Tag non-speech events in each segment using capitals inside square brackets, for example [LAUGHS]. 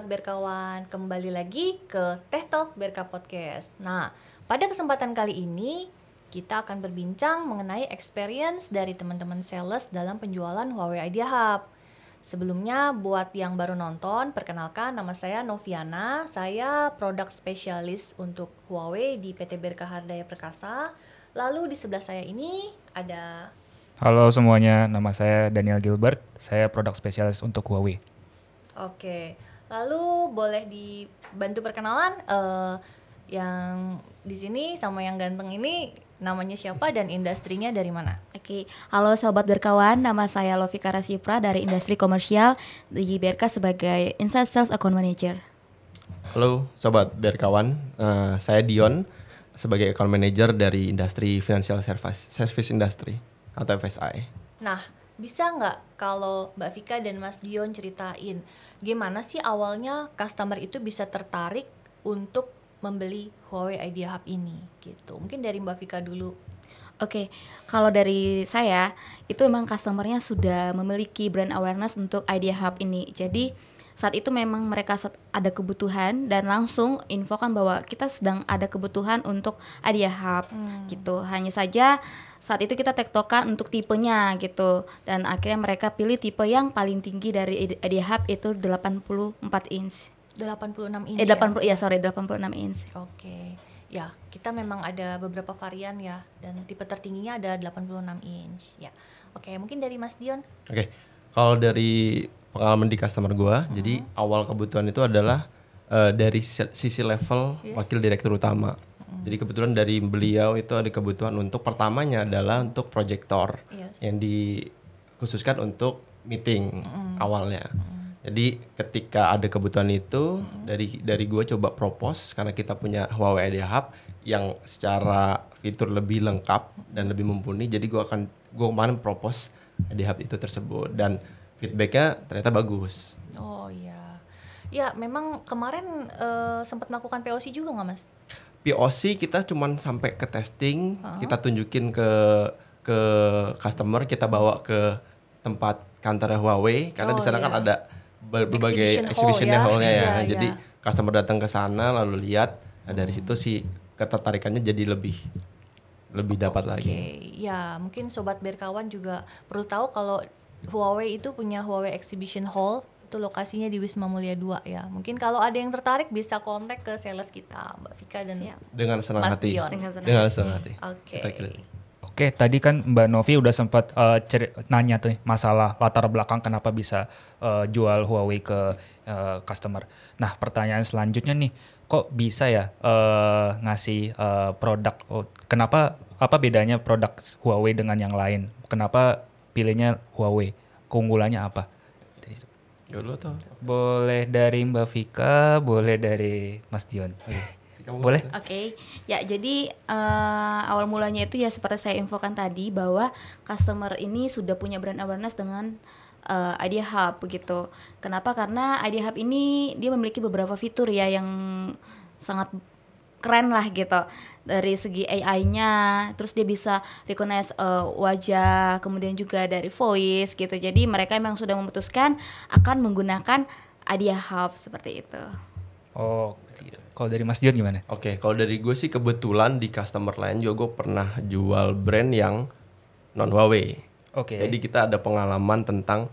Sobat Berkawan, kembali lagi ke Teh Talk Berka Podcast. Nah, pada kesempatan kali ini kita akan berbincang mengenai experience dari teman-teman sales dalam penjualan Huawei Idea Hub. Sebelumnya, buat yang baru nonton, perkenalkan nama saya Noviana. Saya produk spesialis untuk Huawei di PT Berka Hardaya Perkasa. Lalu di sebelah saya ini ada... Halo semuanya, nama saya Daniel Gilbert. Saya produk spesialis untuk Huawei. Oke, Lalu boleh dibantu perkenalan uh, yang di sini sama yang ganteng ini namanya siapa dan industrinya dari mana? Oke, okay. halo sobat berkawan, nama saya Lofi Karasipra dari industri komersial di BRK sebagai Inside Sales Account Manager. Halo sobat berkawan, uh, saya Dion sebagai Account Manager dari industri financial service, service industry atau FSI. E. Nah, bisa nggak kalau Mbak Vika dan Mas Dion ceritain gimana sih awalnya customer itu bisa tertarik untuk membeli Huawei Idea Hub ini gitu. Mungkin dari Mbak Vika dulu. Oke, okay. kalau dari saya itu emang customernya sudah memiliki brand awareness untuk Idea Hub ini. Jadi saat itu memang mereka ada kebutuhan dan langsung infokan bahwa kita sedang ada kebutuhan untuk Adia Hub hmm. gitu. Hanya saja saat itu kita tektokan untuk tipenya gitu dan akhirnya mereka pilih tipe yang paling tinggi dari Adia Hub itu 84 inch. 86 inch. Eh 80 ya, ya sorry 86 inch. Oke. Okay. Ya, kita memang ada beberapa varian ya dan tipe tertingginya ada 86 inch ya. Oke, okay, mungkin dari Mas Dion. Oke. Okay. Kalau dari pengalaman di customer gue. Hmm. Jadi awal kebutuhan itu adalah uh, dari sisi level yes. wakil direktur utama. Hmm. Jadi kebetulan dari beliau itu ada kebutuhan untuk pertamanya adalah untuk proyektor yes. yang dikhususkan untuk meeting hmm. awalnya. Hmm. Jadi ketika ada kebutuhan itu hmm. dari dari gua coba propose karena kita punya Huawei Idea Hub yang secara fitur lebih lengkap dan lebih mumpuni. Jadi gua akan gua kemarin propose Idea Hub itu tersebut dan feedbacknya ternyata bagus. Oh iya, ya memang kemarin uh, eh, sempat melakukan POC juga nggak mas? POC kita cuma sampai ke testing, uh -huh. kita tunjukin ke ke customer, kita bawa ke tempat kantor Huawei karena oh, di sana kan iya. kan ada berbagai exhibition, hall, ya. hallnya ya. ya. Jadi iya. customer datang ke sana lalu lihat, nah dari situ si ketertarikannya jadi lebih lebih dapat okay. lagi. Oke, ya mungkin sobat berkawan juga perlu tahu kalau Huawei itu punya Huawei Exhibition Hall itu lokasinya di Wisma Mulia 2 ya. Mungkin kalau ada yang tertarik bisa kontak ke sales kita Mbak Vika dan Siap. dengan senang Mas hati. Dion. Dengan senang, dengan senang hati. Oke. Oke, okay, tadi kan Mbak Novi udah sempat uh, nanya tuh masalah latar belakang kenapa bisa uh, jual Huawei ke uh, customer. Nah, pertanyaan selanjutnya nih, kok bisa ya uh, ngasih uh, produk? Oh, kenapa apa bedanya produk Huawei dengan yang lain? Kenapa pilihnya Huawei? Keunggulannya apa? Dulu tuh. Boleh dari Mbak Vika, boleh dari Mas Dion. Boleh. Oke, okay. ya jadi uh, awal mulanya itu ya seperti saya infokan tadi bahwa customer ini sudah punya brand awareness dengan uh, eh, Idea Hub begitu. Kenapa? Karena ID Hub ini dia memiliki beberapa fitur ya yang sangat keren lah gitu dari segi AI-nya, terus dia bisa recognize uh, wajah, kemudian juga dari voice gitu. Jadi mereka memang sudah memutuskan akan menggunakan Adia Hub seperti itu. Oh, kalau dari Mas Dion gimana? Oke, okay, kalau dari gue sih kebetulan di customer lain juga gue pernah jual brand yang non Huawei. Oke. Okay. Jadi kita ada pengalaman tentang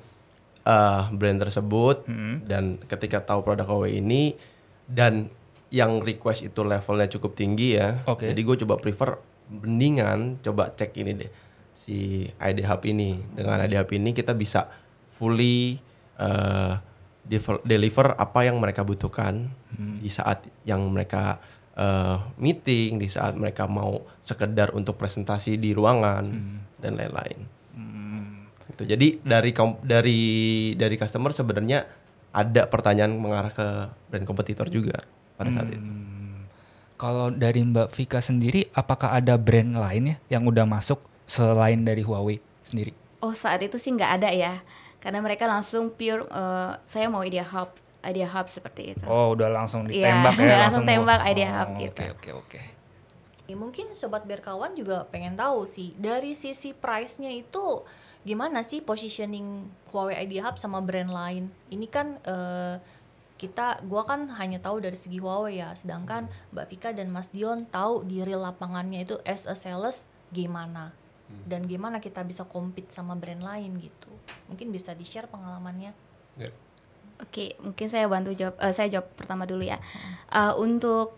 uh, brand tersebut -hmm. dan ketika tahu produk Huawei ini dan yang request itu levelnya cukup tinggi ya. Okay. Jadi gue coba prefer mendingan coba cek ini deh si ID Hub ini. Dengan ID Hub ini kita bisa fully uh, deliver apa yang mereka butuhkan hmm. di saat yang mereka uh, meeting, di saat mereka mau sekedar untuk presentasi di ruangan hmm. dan lain-lain. Hmm. Itu. Jadi dari dari dari customer sebenarnya ada pertanyaan mengarah ke brand kompetitor juga pada saat hmm. itu. Kalau dari Mbak Vika sendiri, apakah ada brand lain ya yang udah masuk selain dari Huawei sendiri? Oh saat itu sih nggak ada ya, karena mereka langsung pure uh, saya mau idea hub, idea hub seperti itu. Oh udah langsung iya, ditembak ya, ya [LAUGHS] langsung, langsung tembak mau, idea hub oh, gitu. Oke okay, oke okay, oke. Okay. Ya, mungkin sobat berkawan juga pengen tahu sih dari sisi price-nya itu gimana sih positioning Huawei Idea Hub sama brand lain? Ini kan uh, kita gua kan hanya tahu dari segi Huawei ya sedangkan Mbak Vika dan Mas Dion tahu di real lapangannya itu as a sales gimana hmm. dan gimana kita bisa compete sama brand lain gitu mungkin bisa di share pengalamannya yeah. oke okay, mungkin saya bantu jawab uh, saya jawab pertama dulu ya uh, untuk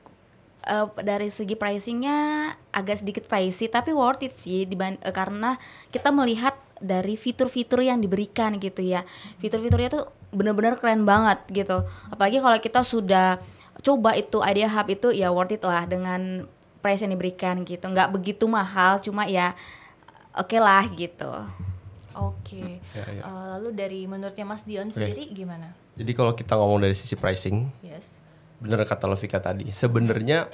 uh, dari segi pricingnya agak sedikit pricey tapi worth it sih uh, karena kita melihat dari fitur-fitur yang diberikan gitu ya fitur-fiturnya tuh bener-bener keren banget gitu apalagi kalau kita sudah coba itu idea hub itu ya worth it lah dengan price yang diberikan gitu nggak begitu mahal cuma ya oke okay lah gitu oke okay. Hmm. ya, ya. Uh, lalu dari menurutnya Mas Dion okay. sendiri gimana jadi kalau kita ngomong dari sisi pricing yes bener kata Lovika tadi sebenarnya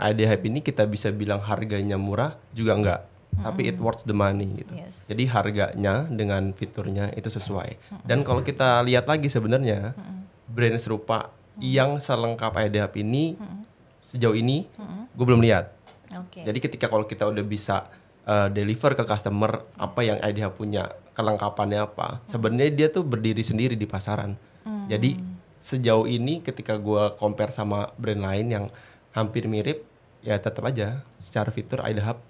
idea hub ini kita bisa bilang harganya murah juga enggak tapi it worth the money gitu. Yes. Jadi harganya dengan fiturnya itu sesuai. hmm Dan kalau kita lihat lagi sebenarnya hmm brand serupa mm-hmm. yang selengkap IDHub ini hmm sejauh ini hmm gue belum lihat. Okay. Jadi ketika kalau kita udah bisa uh, deliver ke customer apa yang IDH punya, kelengkapannya apa, sebenarnya dia tuh berdiri sendiri di pasaran. hmm Jadi sejauh ini ketika gue compare sama brand lain yang hampir mirip ya tetap aja secara fitur IDHub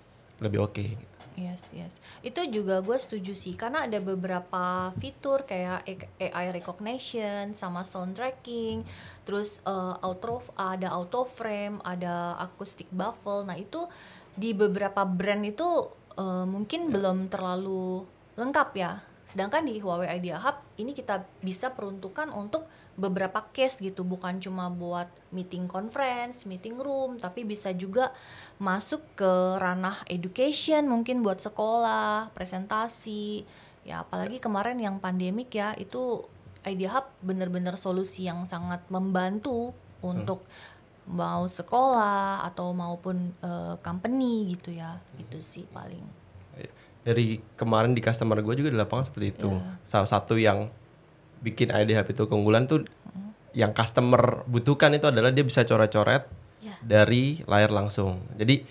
lebih oke okay, gitu. Yes, yes. Itu juga gue setuju sih, karena ada beberapa fitur kayak AI recognition, sama sound tracking, terus uh, auto ada auto frame, ada acoustic buffle. Nah itu di beberapa brand itu uh, mungkin yeah. belum terlalu lengkap ya Sedangkan di Huawei Idea Hub ini kita bisa peruntukan untuk beberapa case gitu, bukan cuma buat meeting conference, meeting room, tapi bisa juga masuk ke ranah education, mungkin buat sekolah, presentasi. Ya apalagi kemarin yang pandemik ya, itu Idea Hub benar-benar solusi yang sangat membantu untuk hmm mau sekolah atau maupun uh, company gitu ya hmm. itu sih paling dari kemarin di customer gue juga di lapangan seperti itu. Yeah. Salah satu yang bikin IDHP itu keunggulan tuh mm. yang customer butuhkan itu adalah dia bisa coret-coret yeah. dari layar langsung. Jadi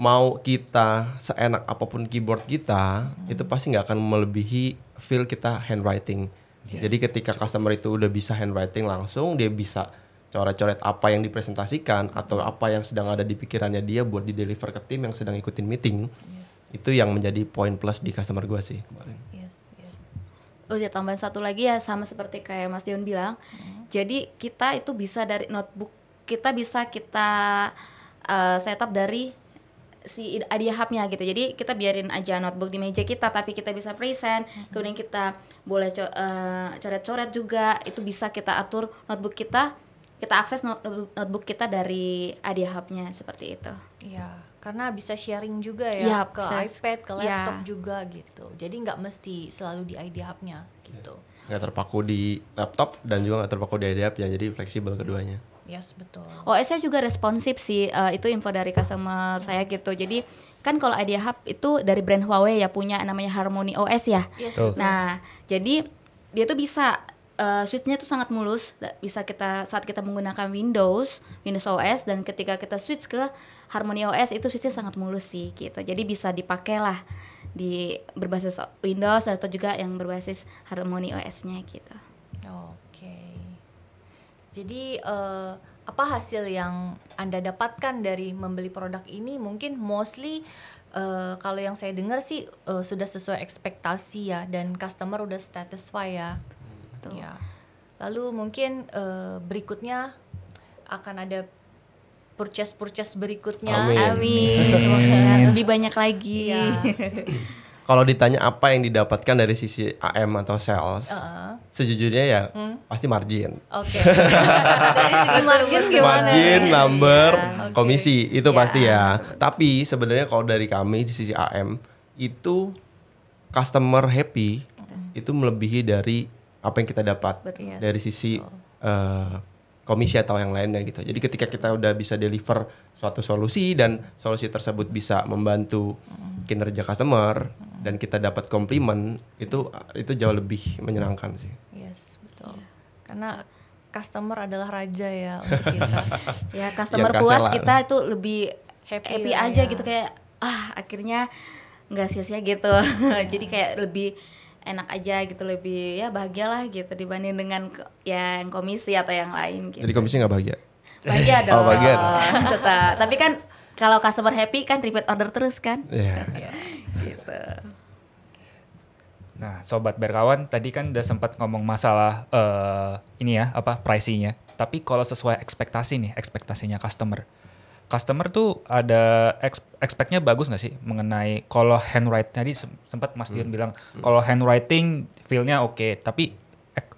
mau kita seenak apapun keyboard kita mm. itu pasti nggak akan melebihi feel kita handwriting. Yes. Jadi ketika customer itu udah bisa handwriting langsung dia bisa coret-coret apa yang dipresentasikan atau hmm. apa yang sedang ada di pikirannya dia buat di deliver ke tim yang sedang ikutin meeting. Yeah itu yang menjadi poin plus di customer gue sih kemarin. Yes, yes. Oh ya tambahan satu lagi ya sama seperti kayak Mas Dion bilang, hmm. jadi kita itu bisa dari notebook kita bisa kita uh, eh, setup dari si idea hubnya gitu jadi kita biarin aja notebook di meja kita tapi kita bisa present hmm. kemudian kita boleh coret eh, coret-coret juga itu bisa kita atur notebook kita kita akses notebook kita dari idea hubnya seperti itu. Iya. Yeah karena bisa sharing juga ya yep, iya, ke ses. iPad ke iya. laptop yeah. juga gitu jadi nggak mesti selalu di idea nya gitu nggak terpaku di laptop dan juga nggak terpaku di idea hub ya jadi fleksibel keduanya yes betul OS-nya juga responsif sih uh, itu info dari customer saya gitu jadi kan kalau idea hub itu dari brand Huawei ya punya namanya Harmony OS ya yes, betul. nah jadi dia tuh bisa uh, switchnya itu sangat mulus bisa kita saat kita menggunakan Windows Windows OS dan ketika kita switch ke Harmony OS itu switchnya sangat mulus sih gitu jadi bisa dipakai lah di berbasis Windows atau juga yang berbasis Harmony OS-nya gitu oke jadi uh, apa hasil yang anda dapatkan dari membeli produk ini mungkin mostly Uh, kalau yang saya dengar sih uh, sudah sesuai ekspektasi ya dan customer udah satisfied ya Betul. Ya. Lalu mungkin uh, berikutnya akan ada purchase-purchase berikutnya. Amin. Amin. Lebih banyak lagi. Ya. [LAUGHS] Kalau ditanya apa yang didapatkan dari sisi AM atau sales, uh -uh. sejujurnya ya hmm? pasti margin. Oke. Okay. [LAUGHS] margin gimana? Margin, number, ya. okay. komisi itu ya. pasti ya. Tapi sebenarnya kalau dari kami di sisi AM itu customer happy itu melebihi dari apa yang kita dapat Yes. dari sisi uh, komisi atau yang lainnya gitu. Jadi ketika kita udah bisa deliver suatu solusi dan solusi tersebut bisa membantu mm. kinerja customer mm. dan kita dapat komplimen itu itu jauh lebih menyenangkan sih. Yes, betul. Yeah. Karena customer adalah raja ya untuk kita. [LAUGHS] ya, customer ya, puas kita itu lebih happy, happy aja ya. gitu kayak ah akhirnya nggak sia-sia gitu. Yeah. [LAUGHS] Jadi kayak lebih enak aja gitu lebih ya bahagialah gitu dibanding dengan ya, yang komisi atau yang lain gitu. Jadi komisi nggak bahagia? Bahagia dong. [LAUGHS] Oh, bahagia. Tetap. Tapi kan kalau customer happy kan repeat order terus kan? Iya. Yeah. [LAUGHS] gitu. Nah, sobat berkawan, tadi kan udah sempat ngomong masalah uh, ini ya, apa pricingnya. Tapi kalau sesuai ekspektasi nih, ekspektasinya customer customer tuh ada expect-nya bagus nggak sih mengenai kalau handwriting tadi sempat Mas Dion hmm. bilang hmm. kalau handwriting feel-nya oke okay, tapi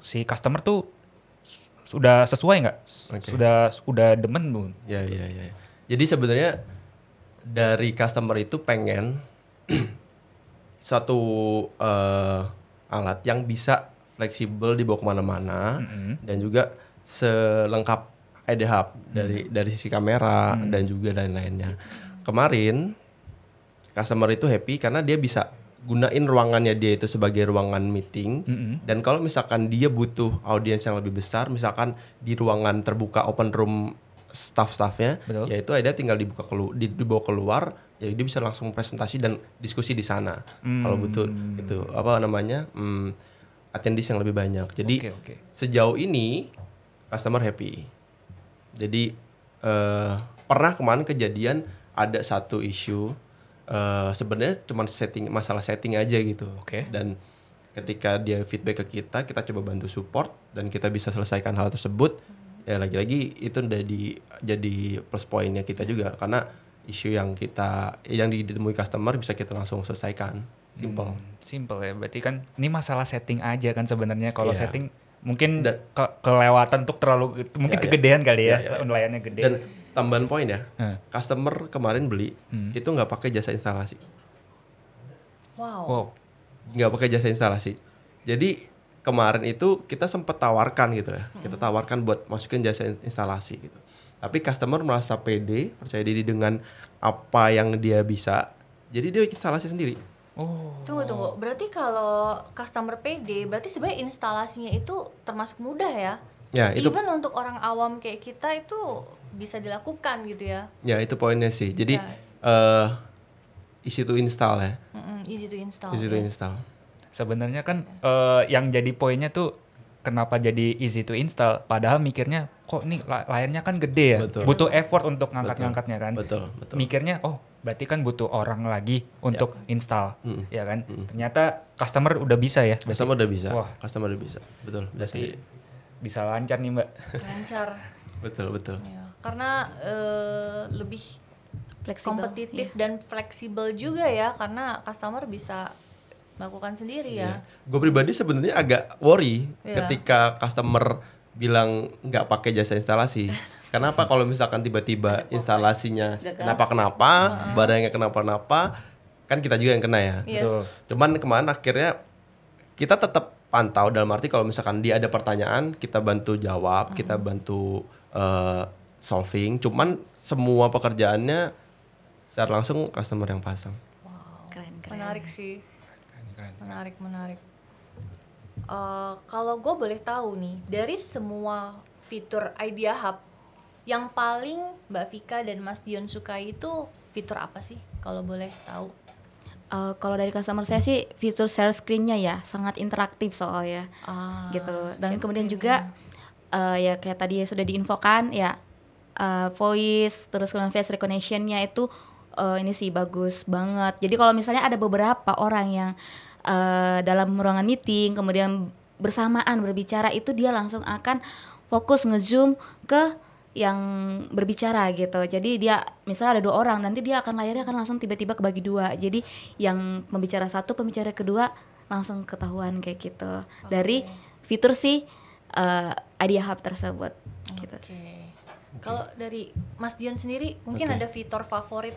si customer tuh sudah sesuai nggak okay. sudah sudah demen belum? iya yeah. iya. Jadi sebenarnya dari customer itu pengen [CLEARS THROAT] satu uh, alat yang bisa fleksibel dibawa kemana-mana mm -hmm. dan juga selengkap ada eh, Hub dari hmm. dari sisi kamera hmm. dan juga lain-lainnya. Kemarin customer itu happy karena dia bisa gunain ruangannya dia itu sebagai ruangan meeting mm -hmm. dan kalau misalkan dia butuh audiens yang lebih besar misalkan di ruangan terbuka open room staff-staffnya yaitu ada tinggal dibuka kelu dibawa keluar jadi dia bisa langsung presentasi dan diskusi di sana mm. kalau butuh hmm. itu apa namanya mm, attendees yang lebih banyak jadi okay, okay. sejauh ini customer happy jadi uh, pernah kemarin kejadian ada satu isu uh, sebenarnya cuma setting masalah setting aja gitu. Oke. Okay. Dan ketika dia feedback ke kita, kita coba bantu support dan kita bisa selesaikan hal tersebut. Ya lagi-lagi itu udah di jadi plus poinnya kita juga karena isu yang kita yang ditemui customer bisa kita langsung selesaikan. Simple. Hmm, simple ya. Berarti kan ini masalah setting aja kan sebenarnya kalau yeah. setting mungkin dan, ke kelewatan untuk terlalu mungkin ya, ya. kegedean ya. kali ya, ya, ya. ya. nelayannya gede. Dan tambahan poin ya, hmm. customer kemarin beli hmm. itu nggak pakai jasa instalasi. Wow. Nggak wow. pakai jasa instalasi. Jadi kemarin itu kita sempat tawarkan gitu ya, hmm. kita tawarkan buat masukin jasa instalasi gitu. Tapi customer merasa pede, percaya diri dengan apa yang dia bisa. Jadi dia instalasi sendiri Oh. Tunggu tunggu. Berarti kalau customer PD berarti sebenarnya instalasinya itu termasuk mudah ya? Ya, itu even untuk orang awam kayak kita itu bisa dilakukan gitu ya. Ya, itu poinnya sih. Jadi ya. uh, easy to install ya. Mm -mm, easy to install. Easy to yes. install. Sebenarnya kan uh, yang jadi poinnya tuh kenapa jadi easy to install padahal mikirnya kok nih layarnya kan gede ya betul. butuh effort untuk ngangkat-ngangkatnya kan betul, betul. mikirnya oh berarti kan butuh orang lagi untuk ya. install mm ya kan mm ternyata customer udah bisa ya berarti. customer udah bisa wah customer udah bisa betul berarti bisa lancar nih mbak lancar betul betul ya, karena uh, lebih fleksibel, kompetitif iya. dan fleksibel juga ya karena customer bisa melakukan sendiri ya. Yeah. Gue pribadi sebenarnya agak worry yeah. ketika customer bilang nggak pakai jasa instalasi. [LAUGHS] Kenapa kalau misalkan tiba-tiba instalasinya kenapa-kenapa, hmm. barangnya kenapa kenapa kan kita juga yang kena ya. Yes. Betul. Cuman kemarin akhirnya kita tetap pantau dalam arti kalau misalkan dia ada pertanyaan, kita bantu jawab, hmm. kita bantu uh, solving. Cuman semua pekerjaannya secara langsung customer yang pasang. Wow, keren keren. Menarik sih keren. Menarik, menarik. Uh, kalau gue boleh tahu nih, dari semua fitur Idea Hub, yang paling Mbak Vika dan Mas Dion suka itu fitur apa sih? Kalau boleh tahu. Uh, kalau dari customer saya sih fitur share screen-nya ya sangat interaktif soalnya ah, gitu dan kemudian juga uh, ya kayak tadi ya sudah diinfokan ya uh, voice terus kemudian face recognition-nya itu uh, ini sih bagus banget. Jadi kalau misalnya ada beberapa orang yang Eh, dalam ruangan meeting kemudian bersamaan berbicara itu dia langsung akan fokus ngezoom ke yang berbicara gitu jadi dia misalnya ada dua orang nanti dia akan layarnya akan langsung tiba-tiba kebagi dua jadi yang pembicara satu pembicara kedua langsung ketahuan kayak gitu okay. dari fitur si uh, eh, Idea Hub tersebut gitu. Oke. Okay. Kalau dari Mas Dion sendiri mungkin okay. ada fitur favorit?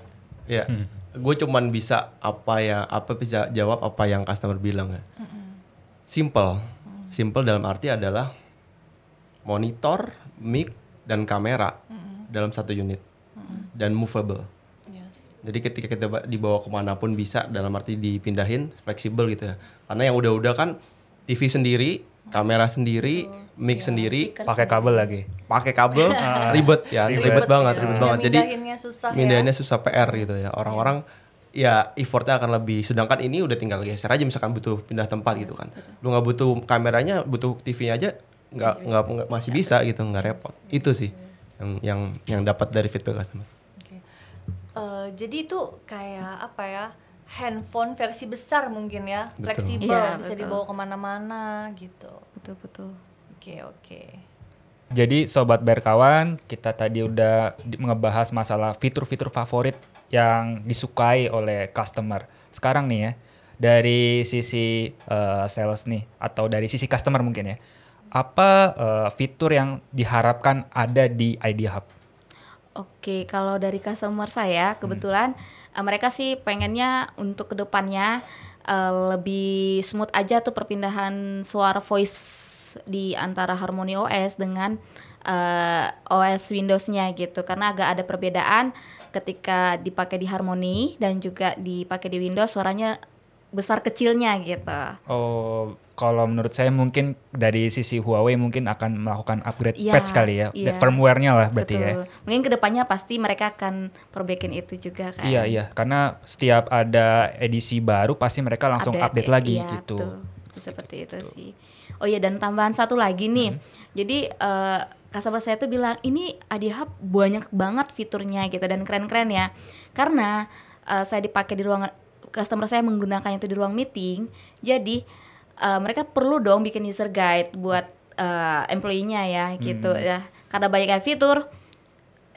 Ya. Yeah. Hmm gue cuman bisa apa ya apa bisa jawab apa yang customer bilang ya mm-hmm. simple mm-hmm. simple dalam arti adalah monitor mic dan kamera mm-hmm. dalam satu unit mm-hmm. dan movable yes. jadi ketika kita dibawa kemanapun bisa dalam arti dipindahin fleksibel gitu ya karena yang udah-udah kan TV sendiri mm-hmm. kamera sendiri -hmm mic ya, sendiri pakai kabel lagi pakai kabel [LAUGHS] ah. ribet ya ribet, ribet banget ya. ribet iya, banget jadi mindahinnya susah ya. susah PR gitu ya orang-orang iya. ya effortnya akan lebih sedangkan ini udah tinggal geser aja misalkan butuh pindah tempat gitu kan lu nggak butuh kameranya butuh TV-nya aja iya, nggak nggak masih bisa gitu nggak repot itu sih yang yang yang dapat dari feedback customer okay. uh, eh, jadi itu kayak apa ya handphone versi besar mungkin ya fleksibel ya, bisa betul. dibawa kemana-mana gitu betul betul Oke, oke. Jadi sobat berkawan, kita tadi udah ngebahas masalah fitur-fitur favorit yang disukai oleh customer. Sekarang nih ya, dari sisi uh, sales nih atau dari sisi customer mungkin ya. Apa uh, fitur yang diharapkan ada di ID Hub? Oke, kalau dari customer saya hmm. kebetulan hmm. uh, mereka sih pengennya untuk kedepannya uh, lebih smooth aja tuh perpindahan suara voice di antara Harmony OS dengan uh, eh, OS Windows-nya gitu karena agak ada perbedaan ketika dipakai di Harmony dan juga dipakai di Windows suaranya besar kecilnya gitu. Oh, kalau menurut saya mungkin dari sisi Huawei mungkin akan melakukan upgrade ya, patch kali ya, ya. firmware-nya lah berarti ya. Betul. ya. Mungkin kedepannya pasti mereka akan perbaikin itu juga kan. Iya iya, karena setiap ada edisi baru pasti mereka langsung update, update lagi iya, gitu. Tuh seperti itu Betul. sih oh ya dan tambahan satu lagi nih hmm. jadi uh, customer saya tuh bilang ini Adihub banyak banget fiturnya gitu dan keren-keren ya karena uh, saya dipakai di ruangan customer saya menggunakannya itu di ruang meeting jadi uh, mereka perlu dong bikin user guide buat uh, employee-nya ya gitu hmm. ya karena banyak fitur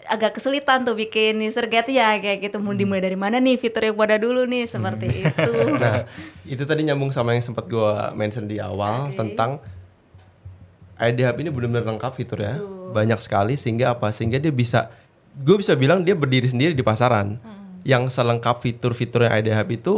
agak kesulitan tuh bikin user guide ya kayak gitu mau hmm. dimulai dari mana nih fitur yang pada dulu nih seperti hmm. itu. [LAUGHS] Nah, itu tadi nyambung sama yang sempat gue mention di awal okay. tentang IDHub ini benar-benar lengkap fitur ya. Banyak sekali sehingga apa? Sehingga dia bisa gue bisa bilang dia berdiri sendiri di pasaran. Hmm. Yang selengkap fitur-fitur yang IDHub itu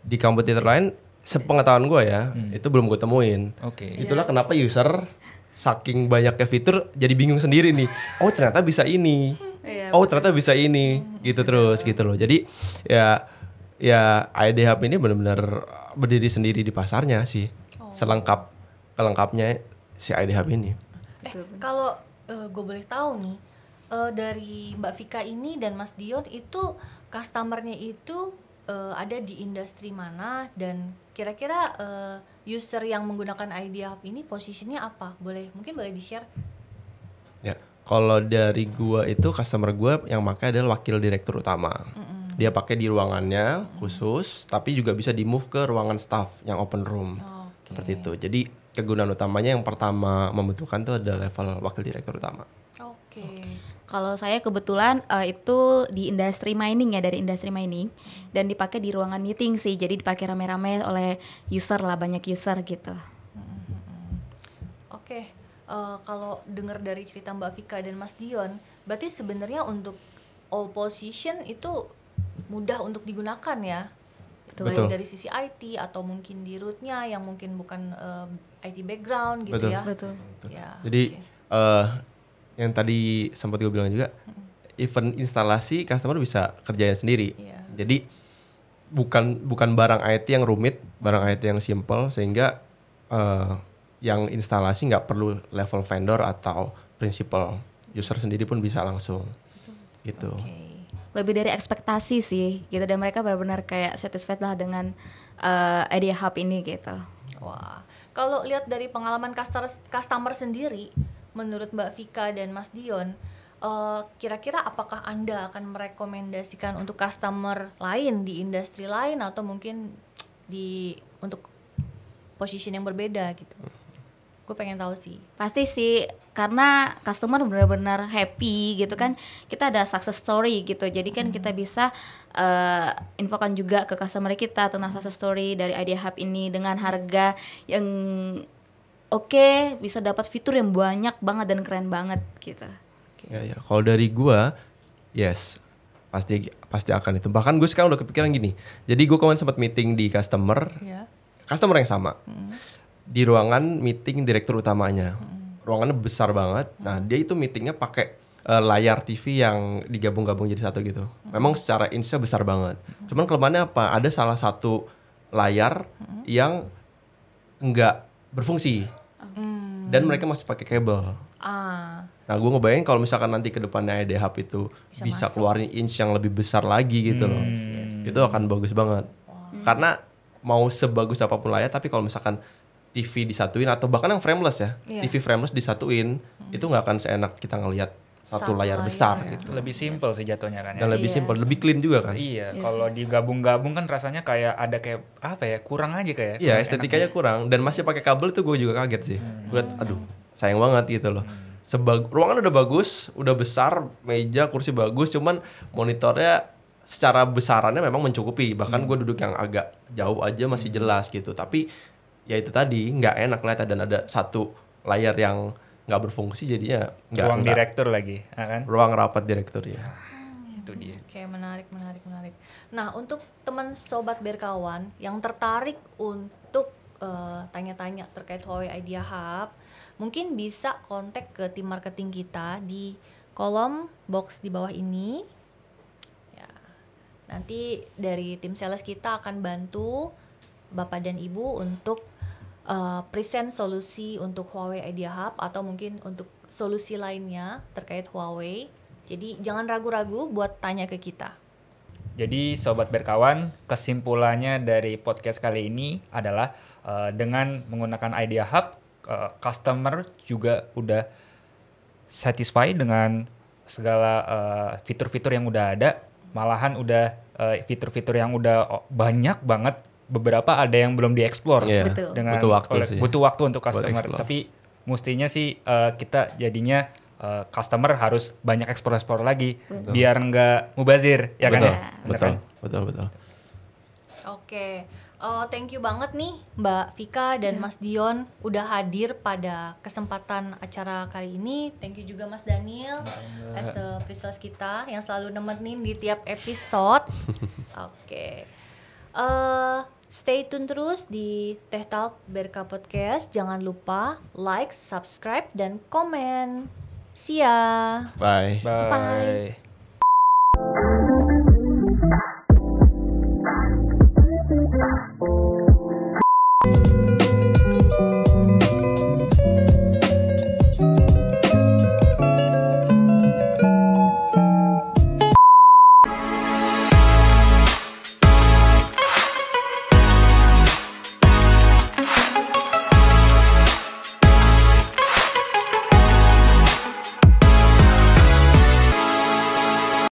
di kompetitor lain sepengetahuan gue ya, hmm. itu belum gue temuin. Oke. Okay. Itulah yeah. kenapa user saking banyaknya fitur jadi bingung sendiri nih. Oh, ternyata bisa ini. Hmm Iya, oh ternyata bisa ini gitu terus gitu loh. Jadi ya ya ID Hub ini benar-benar berdiri sendiri di pasarnya sih. Oh. Selengkap kelengkapnya si ID Hub ini. Eh, kalau uh, eh, gue boleh tahu nih uh, dari Mbak Vika ini dan Mas Dion itu customernya itu uh, ada di industri mana dan kira-kira uh, user yang menggunakan ID Hub ini posisinya apa? Boleh mungkin boleh di-share? Ya. Yeah kalau dari gua itu customer gua yang pakai adalah wakil direktur utama. Mm-hmm. Dia pakai di ruangannya khusus, tapi juga bisa di move ke ruangan staff yang open room. okay. Seperti itu. Jadi kegunaan utamanya yang pertama membutuhkan itu adalah level wakil direktur utama. Oke. Okay. okay. Kalau saya kebetulan uh, itu di industri mining ya dari industri mining hmm. dan dipakai di ruangan meeting sih. Jadi dipakai rame-rame oleh user lah banyak user gitu. Hmm. Oke. Okay uh, kalau dengar dari cerita Mbak Vika dan Mas Dion, berarti sebenarnya untuk all position itu mudah untuk digunakan ya. Betul. Baik dari sisi IT atau mungkin di rootnya yang mungkin bukan uh, eh, IT background gitu Betul. ya. Betul. Ya, Jadi okay. uh, eh, yang tadi sempat gue bilang juga event instalasi customer bisa kerjain sendiri. Yeah. Jadi bukan bukan barang IT yang rumit, barang IT yang simple sehingga uh, yang instalasi nggak perlu level vendor atau principal user sendiri pun bisa langsung Betul. gitu. Okay. Lebih dari ekspektasi sih gitu dan mereka benar-benar kayak satisfied lah dengan uh, idea hub ini gitu. Wah, kalau lihat dari pengalaman customer customer sendiri, menurut Mbak Vika dan Mas Dion, kira eh, kira-kira apakah anda akan merekomendasikan untuk customer lain di industri lain atau mungkin di untuk posisi yang berbeda gitu? Hmm gue pengen tahu sih pasti sih karena customer benar-benar happy gitu kan kita ada success story gitu jadi kan kita hmm. bisa uh, infokan juga ke customer kita tentang success story dari idea hub ini dengan harga yang oke okay, bisa dapat fitur yang banyak banget dan keren banget gitu ya ya kalau dari gue yes pasti pasti akan itu bahkan gue sekarang udah kepikiran gini jadi gue kemarin sempat meeting di customer yeah. customer yang sama hmm di ruangan meeting direktur utamanya. Ruangannya besar banget. Nah, hmm. dia itu meetingnya pakai uh, layar TV yang digabung-gabung jadi satu gitu. Hmm. Memang secara insya besar banget. Hmm. Cuman kelemahannya apa? Ada salah satu layar yang enggak berfungsi. Dan mereka masih pakai kabel. Ah. Nah, gue ngebayangin kalau misalkan nanti ke depannya EDHub itu bisa, bisa keluarin inch yang lebih besar lagi gitu loh. Yes, Itu akan bagus banget. Wow. Karena mau sebagus apapun layar tapi kalau misalkan TV disatuin atau bahkan yang frameless ya yeah. TV frameless disatuin hmm. itu nggak akan seenak kita ngelihat satu layar, layar besar ya. gitu. Lebih simple yes. sih jatuhnya kan. Ya. Dan lebih lebih iya. simple, lebih clean juga kan. Iya, yes. kalau digabung-gabung kan rasanya kayak ada kayak apa ya, kurang aja kayak. Iya, estetikanya kurang dan masih pakai kabel tuh gue juga kaget sih. Hmm. Gue aduh, sayang banget gitu loh. Hmm. Sebag ruangan udah bagus, udah besar, meja, kursi bagus, cuman monitornya secara besarannya memang mencukupi. Bahkan hmm. gue duduk yang agak jauh aja masih hmm. jelas gitu. Tapi ya itu tadi nggak enak lihat dan ada satu layar yang nggak berfungsi jadinya nggak ruang enggak. direktur lagi ya kan ruang rapat direktur ya ah, itu dia oke okay, menarik menarik menarik nah untuk teman sobat berkawan yang tertarik untuk tanya eh, tanya-tanya terkait Huawei Idea Hub mungkin bisa kontak ke tim marketing kita di kolom box di bawah ini ya nanti dari tim sales kita akan bantu bapak dan ibu untuk uh, present solusi untuk Huawei Idea Hub atau mungkin untuk solusi lainnya terkait Huawei. Jadi jangan ragu-ragu buat tanya ke kita. Jadi sobat berkawan, kesimpulannya dari podcast kali ini adalah uh, dengan menggunakan Idea Hub, uh, customer juga udah satisfy dengan segala fitur fitur-fitur yang udah ada, malahan udah fitur-fitur uh, yang udah oh, banyak banget beberapa ada yang belum dieksplor yeah. Iya. dengan butuh waktu oleh, sih. butuh waktu untuk customer tapi mestinya sih uh, kita jadinya uh, customer harus banyak ekspor-ekspor lagi betul. biar nggak mubazir ya kan? betul. kan ya betul kan? betul betul oke okay. uh, eh, thank you banget nih Mbak Vika dan yeah. Mas Dion udah hadir pada kesempatan acara kali ini thank you juga Mas Daniel Bangga. as the priestess kita yang selalu nemenin di tiap episode [LAUGHS] oke okay. uh, Stay tune terus di Teh Talk Berka Podcast. Jangan lupa like, subscribe, dan komen. See ya. Bye. Bye. Bye.